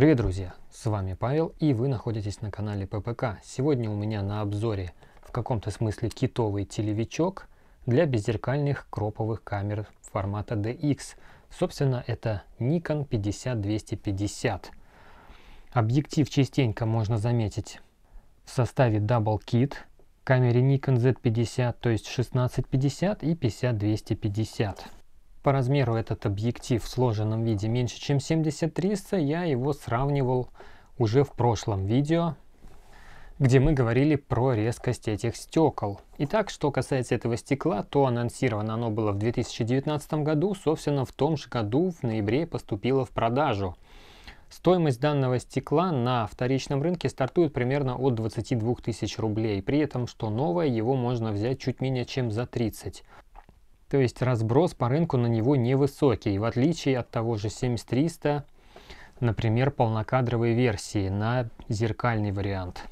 Привет, друзья! С вами Павел, и вы находитесь на канале ППК. Сегодня у меня на обзоре в каком-то смысле китовый телевичок для беззеркальных кроповых камер формата DX. Собственно, это Nikon 50250. Объектив частенько можно заметить в составе Double Kit, камере Nikon Z50, то есть 1650 и 50250 по размеру этот объектив в сложенном виде меньше, чем 7300, я его сравнивал уже в прошлом видео, где мы говорили про резкость этих стекол. Итак, что касается этого стекла, то анонсировано оно было в 2019 году, собственно, в том же году, в ноябре, поступило в продажу. Стоимость данного стекла на вторичном рынке стартует примерно от 22 тысяч рублей, при этом, что новое его можно взять чуть менее чем за 30. То есть разброс по рынку на него невысокий, в отличие от того же 7300, например, полнокадровой версии на зеркальный вариант.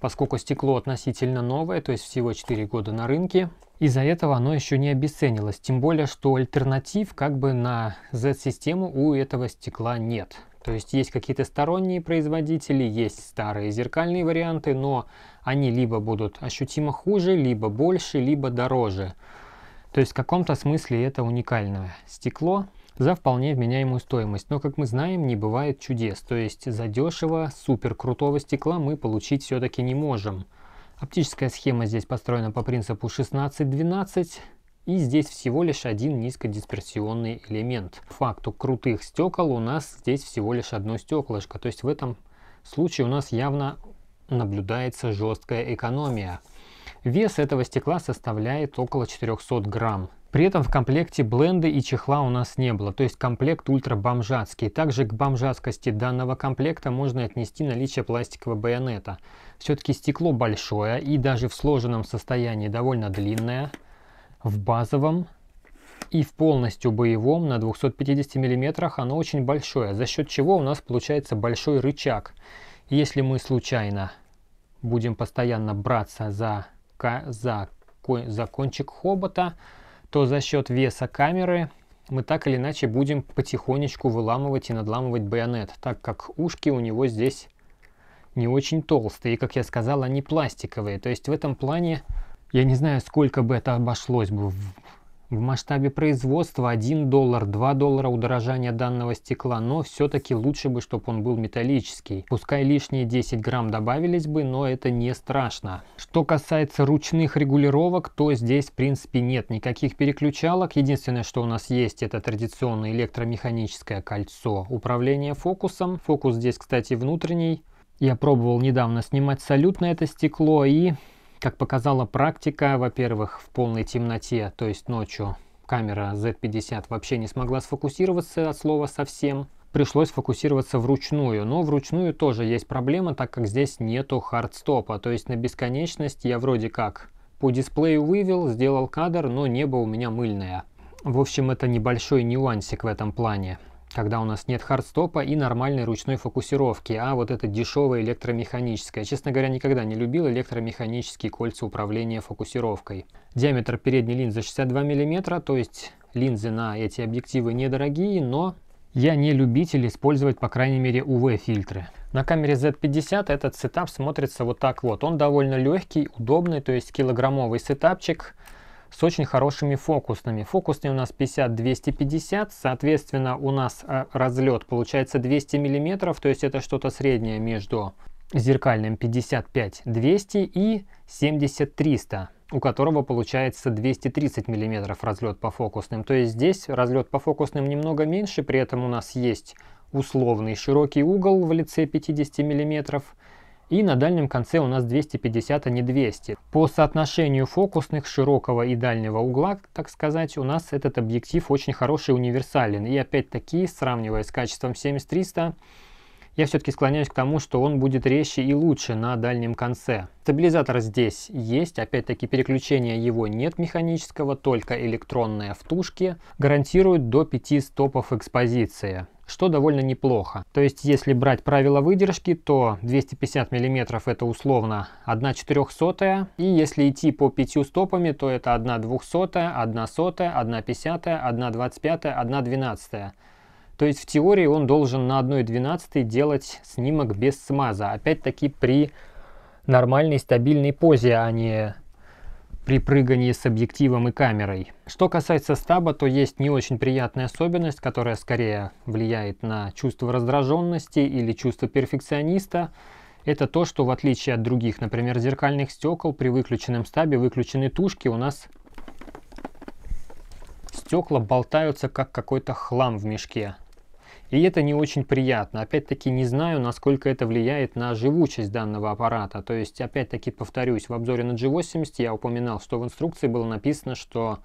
Поскольку стекло относительно новое, то есть всего 4 года на рынке, из-за этого оно еще не обесценилось. Тем более, что альтернатив как бы на Z-систему у этого стекла нет. То есть есть какие-то сторонние производители, есть старые зеркальные варианты, но они либо будут ощутимо хуже, либо больше, либо дороже. То есть в каком-то смысле это уникальное стекло за вполне вменяемую стоимость. Но, как мы знаем, не бывает чудес. То есть за дешево супер крутого стекла мы получить все-таки не можем. Оптическая схема здесь построена по принципу 16-12. И здесь всего лишь один низкодисперсионный элемент. факту крутых стекол у нас здесь всего лишь одно стеклышко. То есть в этом случае у нас явно наблюдается жесткая экономия. Вес этого стекла составляет около 400 грамм. При этом в комплекте бленды и чехла у нас не было, то есть комплект ультрабомжатский. Также к бомжатскости данного комплекта можно отнести наличие пластикового байонета. Все-таки стекло большое и даже в сложенном состоянии довольно длинное. В базовом и в полностью боевом на 250 мм оно очень большое, за счет чего у нас получается большой рычаг. Если мы случайно будем постоянно браться за за за кончик хобота, то за счет веса камеры мы так или иначе будем потихонечку выламывать и надламывать байонет, так как ушки у него здесь не очень толстые, и, как я сказал, они пластиковые. То есть в этом плане я не знаю, сколько бы это обошлось бы в масштабе производства 1 доллар, 2 доллара удорожания данного стекла, но все-таки лучше бы, чтобы он был металлический. Пускай лишние 10 грамм добавились бы, но это не страшно. Что касается ручных регулировок, то здесь в принципе нет никаких переключалок. Единственное, что у нас есть, это традиционное электромеханическое кольцо управления фокусом. Фокус здесь, кстати, внутренний. Я пробовал недавно снимать салют на это стекло и как показала практика, во-первых, в полной темноте, то есть ночью, камера Z50 вообще не смогла сфокусироваться от слова совсем. Пришлось фокусироваться вручную, но вручную тоже есть проблема, так как здесь нету хардстопа, то есть на бесконечность я вроде как по дисплею вывел, сделал кадр, но небо у меня мыльное. В общем, это небольшой нюансик в этом плане когда у нас нет хардстопа и нормальной ручной фокусировки, а вот это дешевое электромеханическое. Честно говоря, никогда не любил электромеханические кольца управления фокусировкой. Диаметр передней линзы 62 мм, то есть линзы на эти объективы недорогие, но я не любитель использовать, по крайней мере, UV-фильтры. На камере Z50 этот сетап смотрится вот так вот. Он довольно легкий, удобный, то есть килограммовый сетапчик – с очень хорошими фокусными. Фокусные у нас 50-250, соответственно, у нас э, разлет получается 200 мм, то есть это что-то среднее между зеркальным 55-200 и 70-300 у которого получается 230 мм разлет по фокусным. То есть здесь разлет по фокусным немного меньше, при этом у нас есть условный широкий угол в лице 50 миллиметров. И на дальнем конце у нас 250, а не 200. По соотношению фокусных широкого и дальнего угла, так сказать, у нас этот объектив очень хороший универсален. И опять-таки, сравнивая с качеством 7300, я все-таки склоняюсь к тому, что он будет резче и лучше на дальнем конце. Стабилизатор здесь есть, опять-таки переключения его нет механического, только электронная втушки. Гарантирует до 5 стопов экспозиции что довольно неплохо. То есть, если брать правила выдержки, то 250 миллиметров это условно 1 четырехсотая, и если идти по пятью стопами, то это 1 двухсотая, 1 сотая, 1 50, 1 25, 1 двенадцатая. То есть в теории он должен на двенадцатой делать снимок без смаза. Опять-таки при нормальной стабильной позе, а не при прыгании с объективом и камерой. Что касается стаба, то есть не очень приятная особенность, которая скорее влияет на чувство раздраженности или чувство перфекциониста. Это то, что в отличие от других, например, зеркальных стекол, при выключенном стабе выключены тушки, у нас стекла болтаются как какой-то хлам в мешке. И это не очень приятно. Опять-таки не знаю, насколько это влияет на живучесть данного аппарата. То есть, опять-таки повторюсь, в обзоре на G80 я упоминал, что в инструкции было написано, что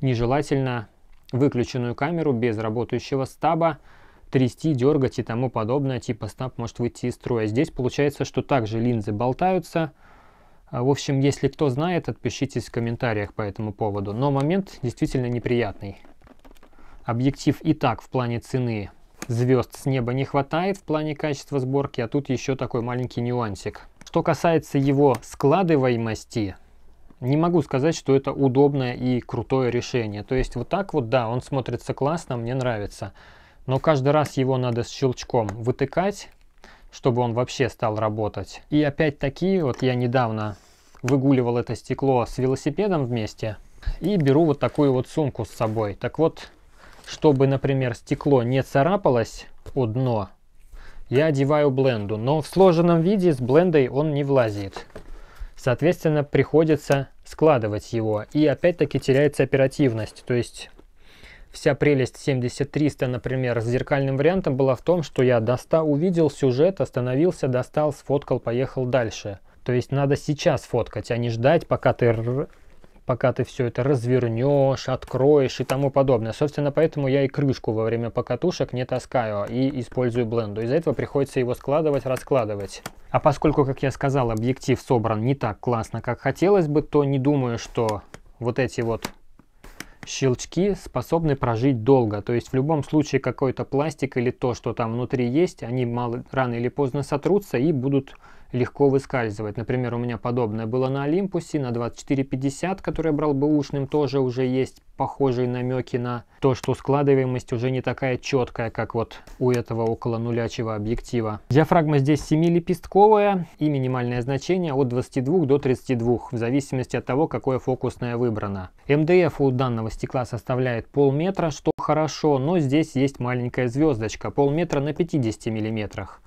нежелательно выключенную камеру без работающего стаба трясти, дергать и тому подобное, типа стаб может выйти из строя. Здесь получается, что также линзы болтаются. А, в общем, если кто знает, отпишитесь в комментариях по этому поводу. Но момент действительно неприятный. Объектив и так в плане цены звезд с неба не хватает в плане качества сборки, а тут еще такой маленький нюансик. Что касается его складываемости, не могу сказать, что это удобное и крутое решение. То есть вот так вот, да, он смотрится классно, мне нравится. Но каждый раз его надо с щелчком вытыкать, чтобы он вообще стал работать. И опять такие, вот я недавно выгуливал это стекло с велосипедом вместе и беру вот такую вот сумку с собой. Так вот, чтобы, например, стекло не царапалось о дно, я одеваю бленду. Но в сложенном виде с блендой он не влазит. Соответственно, приходится складывать его. И опять-таки теряется оперативность. То есть вся прелесть 7300, например, с зеркальным вариантом была в том, что я доста увидел сюжет, остановился, достал, сфоткал, поехал дальше. То есть надо сейчас фоткать, а не ждать, пока ты пока ты все это развернешь, откроешь и тому подобное. Собственно, поэтому я и крышку во время покатушек не таскаю и использую бленду. Из-за этого приходится его складывать, раскладывать. А поскольку, как я сказал, объектив собран не так классно, как хотелось бы, то не думаю, что вот эти вот щелчки способны прожить долго. То есть в любом случае какой-то пластик или то, что там внутри есть, они мало, рано или поздно сотрутся и будут легко выскальзывает. Например, у меня подобное было на Олимпусе, на 2450, который я брал бэушным, тоже уже есть похожие намеки на то, что складываемость уже не такая четкая, как вот у этого около нулячего объектива. Диафрагма здесь 7-лепестковая и минимальное значение от 22 до 32, в зависимости от того, какое фокусное выбрано. МДФ у данного стекла составляет полметра, что хорошо, но здесь есть маленькая звездочка, полметра на 50 миллиметрах.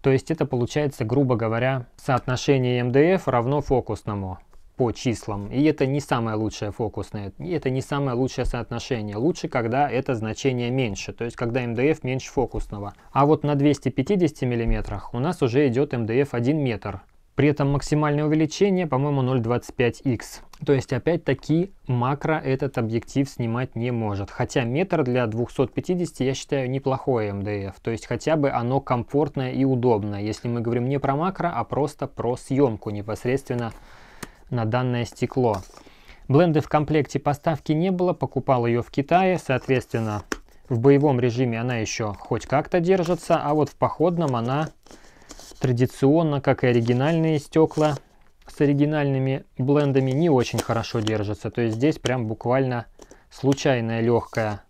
То есть это получается, грубо говоря, соотношение МДФ равно фокусному по числам. И это не самое лучшее фокусное, это не самое лучшее соотношение. Лучше, когда это значение меньше, то есть когда МДФ меньше фокусного. А вот на 250 мм у нас уже идет МДФ 1 метр. При этом максимальное увеличение, по-моему, 0.25x. То есть, опять-таки, макро этот объектив снимать не может. Хотя метр для 250 я считаю неплохое МДФ. То есть, хотя бы оно комфортное и удобное. Если мы говорим не про макро, а просто про съемку непосредственно на данное стекло. Бленды в комплекте поставки не было, покупал ее в Китае, соответственно, в боевом режиме она еще хоть как-то держится, а вот в походном она традиционно, как и оригинальные стекла с оригинальными блендами, не очень хорошо держатся. То есть здесь прям буквально случайное легкое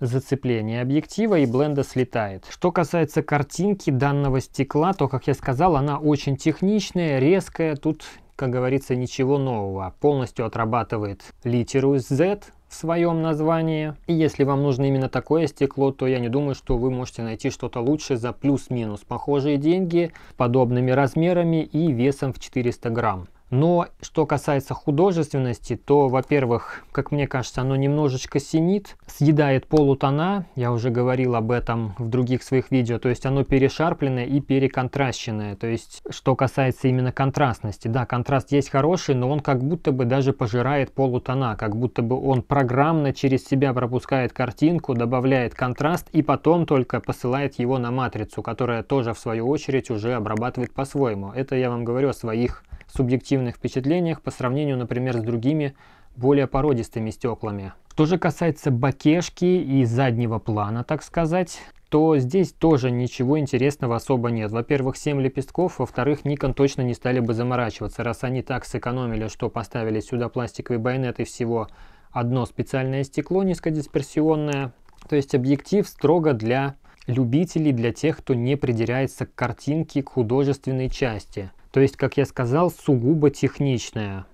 зацепление объектива и бленда слетает. Что касается картинки данного стекла, то, как я сказал, она очень техничная, резкая, тут, как говорится, ничего нового. Полностью отрабатывает литеру Z, в своем названии. И если вам нужно именно такое стекло, то я не думаю, что вы можете найти что-то лучше за плюс-минус похожие деньги, подобными размерами и весом в 400 грамм. Но что касается художественности, то, во-первых, как мне кажется, оно немножечко синит, съедает полутона, я уже говорил об этом в других своих видео, то есть оно перешарпленное и переконтращенное, то есть что касается именно контрастности. Да, контраст есть хороший, но он как будто бы даже пожирает полутона, как будто бы он программно через себя пропускает картинку, добавляет контраст и потом только посылает его на матрицу, которая тоже в свою очередь уже обрабатывает по-своему. Это я вам говорю о своих субъективных впечатлениях по сравнению, например, с другими более породистыми стеклами. Что же касается бакешки и заднего плана, так сказать, то здесь тоже ничего интересного особо нет. Во-первых, 7 лепестков, во-вторых, Nikon точно не стали бы заморачиваться, раз они так сэкономили, что поставили сюда пластиковый байонет и всего одно специальное стекло низкодисперсионное. То есть объектив строго для любителей, для тех, кто не придирается к картинке, к художественной части. То есть, как я сказал, сугубо техничная.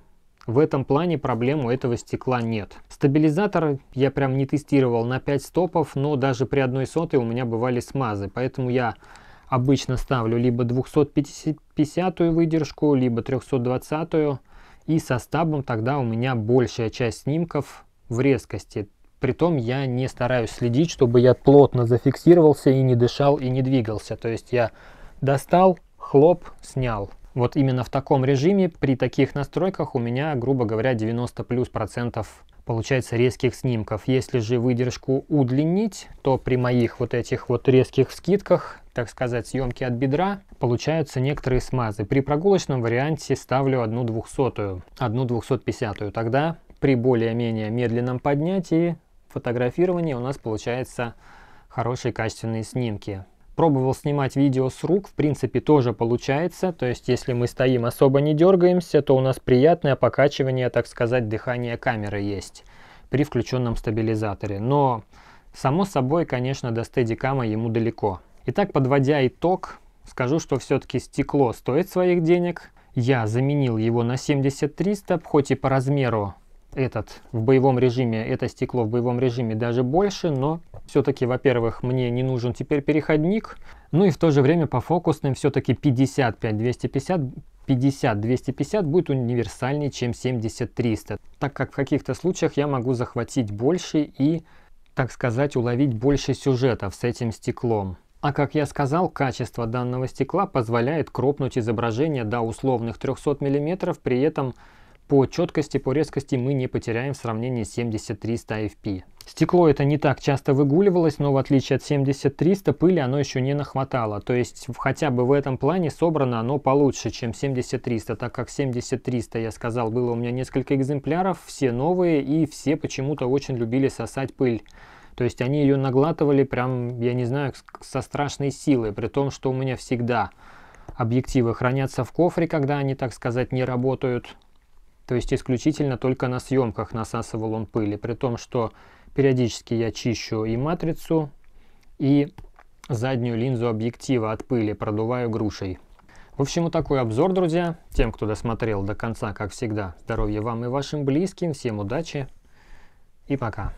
В этом плане проблем у этого стекла нет. Стабилизатор я прям не тестировал на 5 стопов, но даже при одной сотой у меня бывали смазы. Поэтому я обычно ставлю либо 250 выдержку, либо 320 -ю. И со стабом тогда у меня большая часть снимков в резкости. Притом я не стараюсь следить, чтобы я плотно зафиксировался и не дышал и не двигался. То есть я достал, хлоп, снял. Вот именно в таком режиме, при таких настройках у меня, грубо говоря, 90 плюс процентов получается резких снимков. Если же выдержку удлинить, то при моих вот этих вот резких скидках, так сказать, съемки от бедра, получаются некоторые смазы. При прогулочном варианте ставлю одну двухсотую, одну двухсотпятьдесятую. Тогда при более-менее медленном поднятии фотографирования у нас получается хорошие качественные снимки. Пробовал снимать видео с рук, в принципе, тоже получается. То есть, если мы стоим особо не дергаемся, то у нас приятное покачивание, так сказать, дыхания камеры есть при включенном стабилизаторе. Но, само собой, конечно, до стедикама ему далеко. Итак, подводя итог, скажу, что все-таки стекло стоит своих денег. Я заменил его на 7300, хоть и по размеру этот в боевом режиме, это стекло в боевом режиме даже больше, но все-таки, во-первых, мне не нужен теперь переходник, ну и в то же время по фокусным все-таки 55-250, 50-250 будет универсальнее, чем 70-300, так как в каких-то случаях я могу захватить больше и, так сказать, уловить больше сюжетов с этим стеклом. А как я сказал, качество данного стекла позволяет кропнуть изображение до условных 300 мм, при этом по четкости, по резкости мы не потеряем в сравнении с 70-300 FP. Стекло это не так часто выгуливалось, но в отличие от 70-300 пыли оно еще не нахватало. То есть хотя бы в этом плане собрано оно получше, чем 70-300, так как 70-300, я сказал, было у меня несколько экземпляров, все новые и все почему-то очень любили сосать пыль. То есть они ее наглатывали прям, я не знаю, со страшной силой, при том, что у меня всегда объективы хранятся в кофре, когда они, так сказать, не работают. То есть исключительно только на съемках насасывал он пыли, при том, что периодически я чищу и матрицу, и заднюю линзу объектива от пыли, продуваю грушей. В общем, вот такой обзор, друзья. Тем, кто досмотрел до конца, как всегда, здоровья вам и вашим близким, всем удачи и пока.